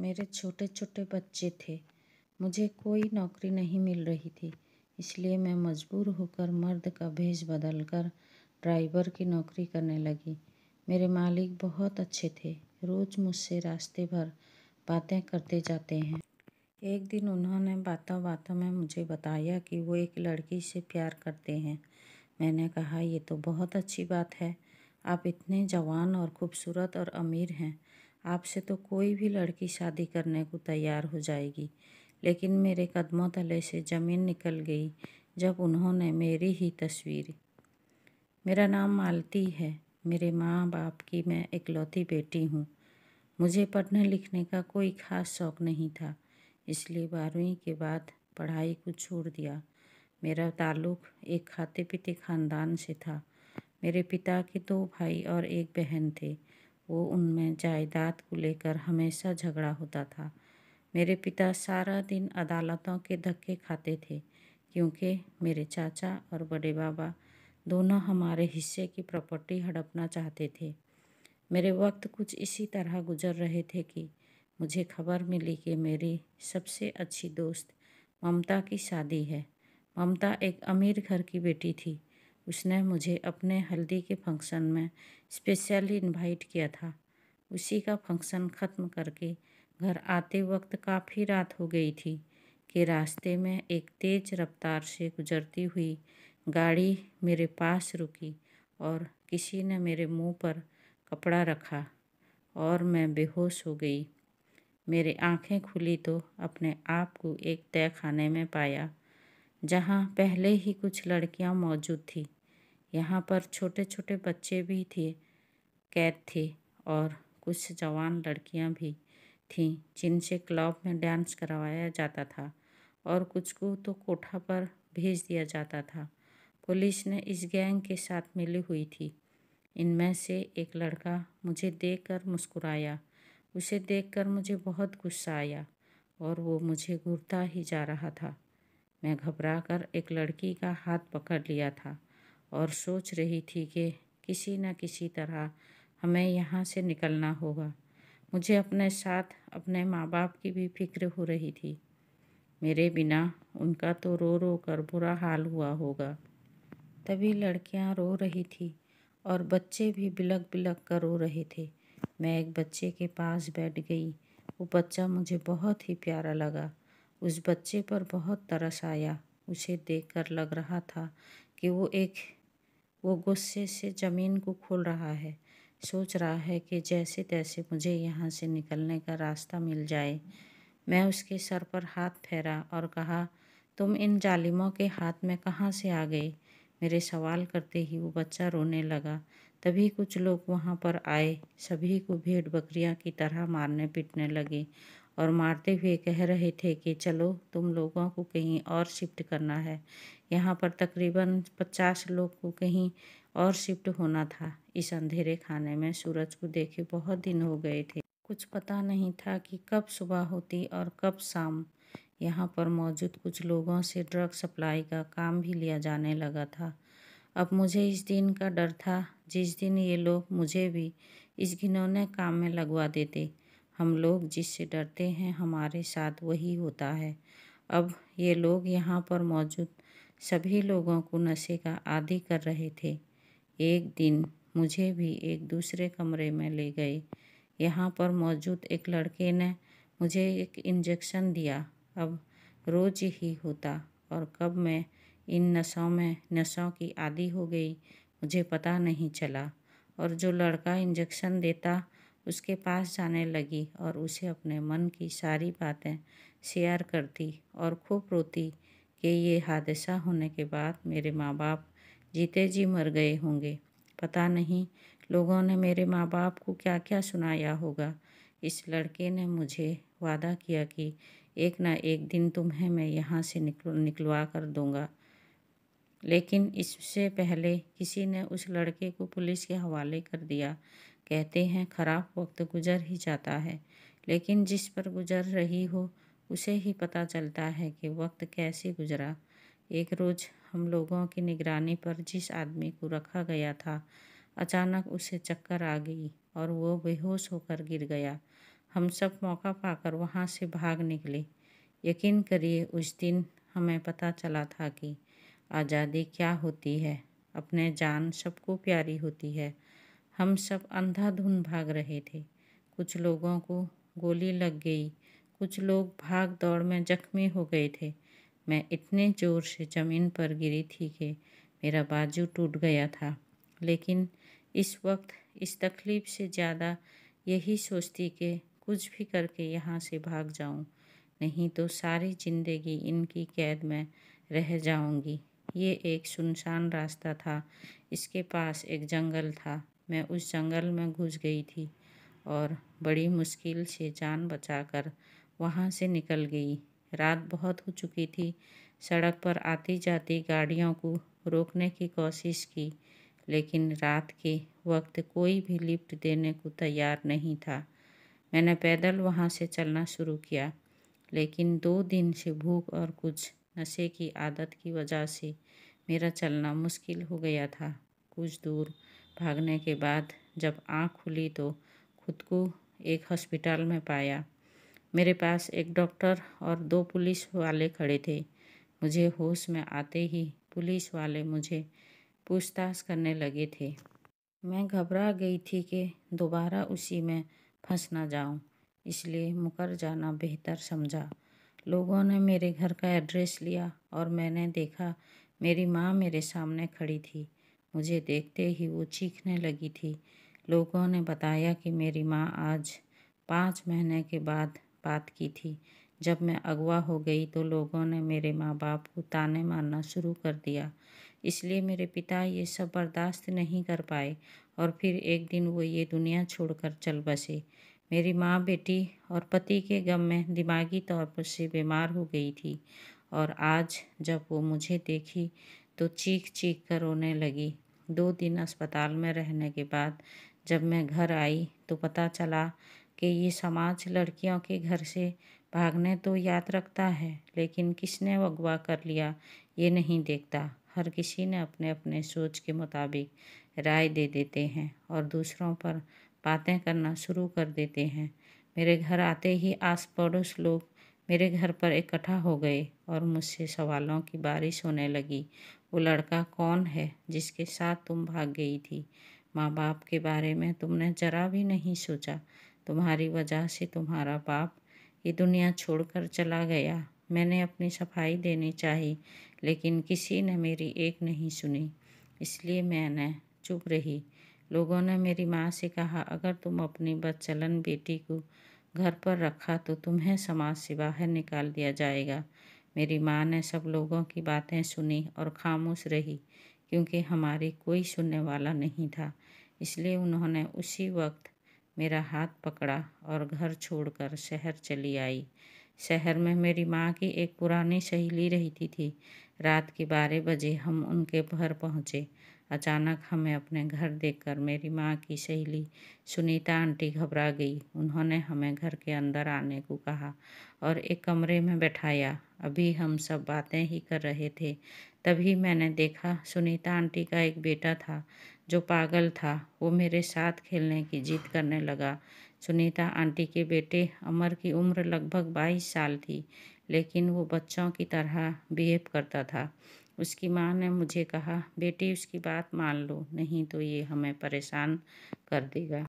मेरे छोटे छोटे बच्चे थे मुझे कोई नौकरी नहीं मिल रही थी इसलिए मैं मजबूर होकर मर्द का भेज बदल कर ड्राइवर की नौकरी करने लगी मेरे मालिक बहुत अच्छे थे रोज़ मुझसे रास्ते भर बातें करते जाते हैं एक दिन उन्होंने बातों बातों में मुझे बताया कि वो एक लड़की से प्यार करते हैं मैंने कहा ये तो बहुत अच्छी बात है आप इतने जवान और खूबसूरत और अमीर हैं आपसे तो कोई भी लड़की शादी करने को तैयार हो जाएगी लेकिन मेरे कदमों तले से ज़मीन निकल गई जब उन्होंने मेरी ही तस्वीर मेरा नाम मालती है मेरे माँ बाप की मैं इकलौती बेटी हूँ मुझे पढ़ने लिखने का कोई ख़ास शौक़ नहीं था इसलिए बारहवीं के बाद पढ़ाई को छोड़ दिया मेरा ताल्लुक़ एक खाते पीते ख़ानदान से था मेरे पिता के दो भाई और एक बहन थे वो उनमें जायदाद को लेकर हमेशा झगड़ा होता था मेरे पिता सारा दिन अदालतों के धक्के खाते थे क्योंकि मेरे चाचा और बड़े बाबा दोनों हमारे हिस्से की प्रॉपर्टी हड़पना चाहते थे मेरे वक्त कुछ इसी तरह गुजर रहे थे कि मुझे खबर मिली कि मेरी सबसे अच्छी दोस्त ममता की शादी है ममता एक अमीर घर की बेटी थी उसने मुझे अपने हल्दी के फंक्शन में स्पेशली इनवाइट किया था उसी का फंक्शन ख़त्म करके घर आते वक्त काफ़ी रात हो गई थी कि रास्ते में एक तेज़ रफ्तार से गुजरती हुई गाड़ी मेरे पास रुकी और किसी ने मेरे मुंह पर कपड़ा रखा और मैं बेहोश हो गई मेरी आंखें खुली तो अपने आप को एक तय खाने में पाया जहाँ पहले ही कुछ लड़कियाँ मौजूद थीं यहाँ पर छोटे छोटे बच्चे भी थे कैद थे और कुछ जवान लड़कियाँ भी थीं जिनसे क्लब में डांस करवाया जाता था और कुछ को तो कोठा पर भेज दिया जाता था पुलिस ने इस गैंग के साथ मिली हुई थी इनमें से एक लड़का मुझे देखकर मुस्कुराया उसे देखकर मुझे बहुत गुस्सा आया और वो मुझे घूरता ही जा रहा था मैं घबरा कर एक लड़की का हाथ पकड़ लिया था और सोच रही थी कि किसी न किसी तरह हमें यहाँ से निकलना होगा मुझे अपने साथ अपने माँ बाप की भी फिक्र हो रही थी मेरे बिना उनका तो रो रो कर बुरा हाल हुआ होगा तभी लड़कियाँ रो रही थी और बच्चे भी बिलक बिलक कर रो रहे थे मैं एक बच्चे के पास बैठ गई वो बच्चा मुझे बहुत ही प्यारा लगा उस बच्चे पर बहुत तरस आया उसे देखकर लग रहा था कि वो एक वो गुस्से से ज़मीन को खोल रहा है सोच रहा है कि जैसे तैसे मुझे यहाँ से निकलने का रास्ता मिल जाए मैं उसके सर पर हाथ फेरा और कहा तुम इन जालिमों के हाथ में कहाँ से आ गए मेरे सवाल करते ही वो बच्चा रोने लगा तभी कुछ लोग वहाँ पर आए सभी को भेड़ बकरियाँ की तरह मारने पीटने लगे और मारते हुए कह रहे थे कि चलो तुम लोगों को कहीं और शिफ्ट करना है यहाँ पर तकरीबन पचास लोग को कहीं और शिफ्ट होना था इस अंधेरे खाने में सूरज को देखे बहुत दिन हो गए थे कुछ पता नहीं था कि कब सुबह होती और कब शाम यहाँ पर मौजूद कुछ लोगों से ड्रग सप्लाई का काम भी लिया जाने लगा था अब मुझे इस दिन का डर था जिस दिन ये लोग मुझे भी इस घिनौने काम में लगवा देते हम लोग जिससे डरते हैं हमारे साथ वही होता है अब ये लोग यहाँ पर मौजूद सभी लोगों को नशे का आदि कर रहे थे एक दिन मुझे भी एक दूसरे कमरे में ले गए यहाँ पर मौजूद एक लड़के ने मुझे एक इंजेक्शन दिया अब रोज ही होता और कब मैं इन नशों में नशों की आदि हो गई मुझे पता नहीं चला और जो लड़का इंजेक्शन देता उसके पास जाने लगी और उसे अपने मन की सारी बातें शेयर करती और खूब रोती कि ये हादसा होने के बाद मेरे माँ बाप जीते जी मर गए होंगे पता नहीं लोगों ने मेरे माँ बाप को क्या क्या सुनाया होगा इस लड़के ने मुझे वादा किया कि एक ना एक दिन तुम्हें मैं यहाँ से निकल निकलवा कर दूँगा लेकिन इससे पहले किसी ने उस लड़के को पुलिस के हवाले कर दिया कहते हैं खराब वक्त गुजर ही जाता है लेकिन जिस पर गुजर रही हो उसे ही पता चलता है कि वक्त कैसे गुजरा एक रोज़ हम लोगों की निगरानी पर जिस आदमी को रखा गया था अचानक उसे चक्कर आ गई और वो बेहोश होकर गिर गया हम सब मौका पाकर वहाँ से भाग निकले यकीन करिए उस दिन हमें पता चला था कि आज़ादी क्या होती है अपने जान सबको प्यारी होती है हम सब अंधाधुन भाग रहे थे कुछ लोगों को गोली लग गई कुछ लोग भाग दौड़ में जख्मी हो गए थे मैं इतने ज़ोर से ज़मीन पर गिरी थी कि मेरा बाजू टूट गया था लेकिन इस वक्त इस तकलीफ़ से ज़्यादा यही सोचती कि कुछ भी करके यहाँ से भाग जाऊँ नहीं तो सारी ज़िंदगी इनकी कैद में रह जाऊँगी ये एक सुनसान रास्ता था इसके पास एक जंगल था मैं उस जंगल में घुस गई थी और बड़ी मुश्किल से जान बचाकर वहाँ से निकल गई रात बहुत हो चुकी थी सड़क पर आती जाती गाड़ियों को रोकने की कोशिश की लेकिन रात के वक्त कोई भी लिफ्ट देने को तैयार नहीं था मैंने पैदल वहाँ से चलना शुरू किया लेकिन दो दिन से भूख और कुछ नशे की आदत की वजह से मेरा चलना मुश्किल हो गया था कुछ दूर भागने के बाद जब आँख खुली तो खुद को एक हॉस्पिटल में पाया मेरे पास एक डॉक्टर और दो पुलिस वाले खड़े थे मुझे होश में आते ही पुलिस वाले मुझे पूछताछ करने लगे थे मैं घबरा गई थी कि दोबारा उसी में फंस ना जाऊं, इसलिए मुकर जाना बेहतर समझा लोगों ने मेरे घर का एड्रेस लिया और मैंने देखा मेरी माँ मेरे सामने खड़ी थी मुझे देखते ही वो चीखने लगी थी लोगों ने बताया कि मेरी माँ आज पाँच महीने के बाद बात की थी जब मैं अगवा हो गई तो लोगों ने मेरे माँ बाप को ताने मारना शुरू कर दिया इसलिए मेरे पिता ये सब बर्दाश्त नहीं कर पाए और फिर एक दिन वो ये दुनिया छोड़कर चल बसे मेरी माँ बेटी और पति के गम में दिमागी तौर पर से बीमार हो गई थी और आज जब वो मुझे देखी तो चीख चीख कर रोने लगी दो दिन अस्पताल में रहने के बाद जब मैं घर आई तो पता चला कि ये समाज लड़कियों के घर से भागने तो याद रखता है लेकिन किसने अगवा कर लिया ये नहीं देखता हर किसी ने अपने अपने सोच के मुताबिक राय दे देते हैं और दूसरों पर बातें करना शुरू कर देते हैं मेरे घर आते ही आस पड़ोस लोग मेरे घर पर इकट्ठा हो गए और मुझसे सवालों की बारिश होने लगी वो लड़का कौन है जिसके साथ तुम भाग गई थी माँ बाप के बारे में तुमने जरा भी नहीं सोचा तुम्हारी वजह से तुम्हारा बाप ये दुनिया छोड़कर चला गया मैंने अपनी सफाई देनी चाही लेकिन किसी ने मेरी एक नहीं सुनी इसलिए मैंने चुप रही लोगों ने मेरी माँ से कहा अगर तुम अपनी बदचलन बेटी को घर पर रखा तो तुम्हें समाज से बाहर निकाल दिया जाएगा मेरी माँ ने सब लोगों की बातें सुनी और खामोश रही क्योंकि हमारी कोई सुनने वाला नहीं था इसलिए उन्होंने उसी वक्त मेरा हाथ पकड़ा और घर छोड़कर शहर चली आई शहर में मेरी माँ की एक पुरानी सहेली रहती थी रात के बारह बजे हम उनके घर पहुँचे अचानक हमें अपने घर देखकर मेरी माँ की सहेली सुनीता आंटी घबरा गई उन्होंने हमें घर के अंदर आने को कहा और एक कमरे में बैठाया अभी हम सब बातें ही कर रहे थे तभी मैंने देखा सुनीता आंटी का एक बेटा था जो पागल था वो मेरे साथ खेलने की जीत करने लगा सुनीता आंटी के बेटे अमर की उम्र लगभग बाईस साल थी लेकिन वो बच्चों की तरह बिहेव करता था उसकी माँ ने मुझे कहा बेटी उसकी बात मान लो नहीं तो ये हमें परेशान कर देगा